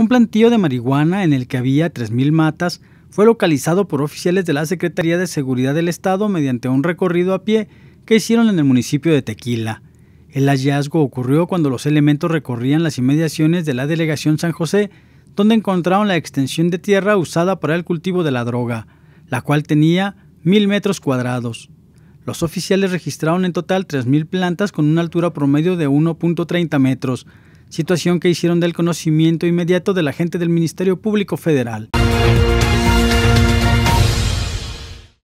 Un plantío de marihuana en el que había 3.000 matas fue localizado por oficiales de la Secretaría de Seguridad del Estado mediante un recorrido a pie que hicieron en el municipio de Tequila. El hallazgo ocurrió cuando los elementos recorrían las inmediaciones de la delegación San José, donde encontraron la extensión de tierra usada para el cultivo de la droga, la cual tenía 1.000 metros cuadrados. Los oficiales registraron en total 3.000 plantas con una altura promedio de 1.30 metros, situación que hicieron del conocimiento inmediato de la gente del Ministerio Público Federal.